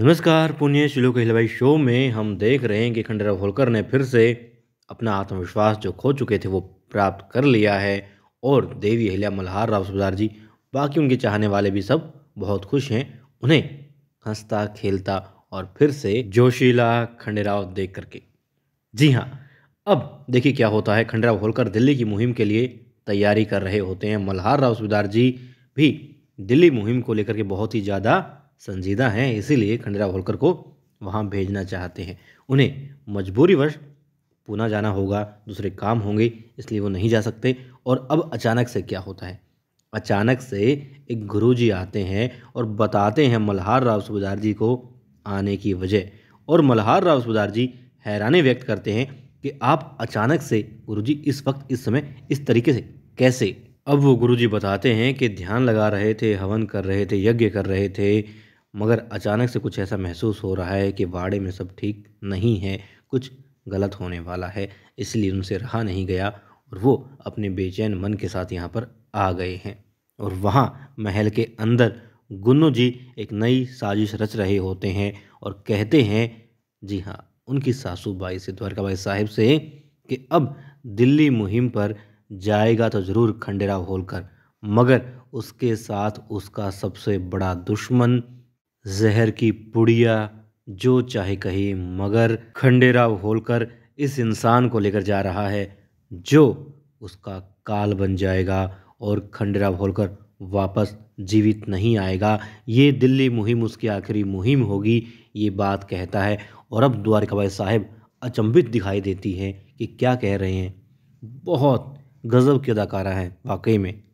नमस्कार पुण्य शिलो के हिलवाई शो में हम देख रहे हैं कि खंडेराव होलकर ने फिर से अपना आत्मविश्वास जो खो चुके थे वो प्राप्त कर लिया है और देवी अहिल्या मल्हार राव सुबदार जी बाकी उनके चाहने वाले भी सब बहुत खुश हैं उन्हें हंसता खेलता और फिर से जोशीला खंडेराव देख करके जी हाँ अब देखिए क्या होता है खंडेराव होलकर दिल्ली की मुहिम के लिए तैयारी कर रहे होते हैं मल्हार राव सुबदार जी भी दिल्ली मुहिम को लेकर के बहुत ही ज़्यादा संजीदा हैं इसीलिए खंडेराव होलकर को वहाँ भेजना चाहते हैं उन्हें मजबूरीवश पूना जाना होगा दूसरे काम होंगे इसलिए वो नहीं जा सकते और अब अचानक से क्या होता है अचानक से एक गुरुजी आते हैं और बताते हैं मल्हार राव सुबेदार जी को आने की वजह और मल्हार राव सुबेदार जी हैरानी व्यक्त करते हैं कि आप अचानक से गुरुजी इस वक्त इस समय इस तरीके से कैसे अब वो गुरुजी बताते हैं कि ध्यान लगा रहे थे हवन कर रहे थे यज्ञ कर रहे थे मगर अचानक से कुछ ऐसा महसूस हो रहा है कि वाड़े में सब ठीक नहीं है कुछ गलत होने वाला है इसलिए उनसे रहा नहीं गया और वो अपने बेचैन मन के साथ यहाँ पर आ गए हैं और वहाँ महल के अंदर गुन्नू जी एक नई साजिश रच रहे होते हैं और कहते हैं जी हाँ उनकी सासू बाई से द्वारका बाई साहिब से कि अब दिल्ली मुहिम पर जाएगा तो ज़रूर खंडेराव होलकर मगर उसके साथ उसका सबसे बड़ा दुश्मन जहर की पुड़िया जो चाहे कहे मगर खंडेराव होलकर इस इंसान को लेकर जा रहा है जो उसका काल बन जाएगा और खंडेराव होलकर वापस जीवित नहीं आएगा ये दिल्ली मुहिम उसकी आखिरी मुहिम होगी ये बात कहता है और अब द्वारका भाई साहब अचंभित दिखाई देती हैं कि क्या कह रहे हैं बहुत गज़ब की अदाकारा हैं वाकई में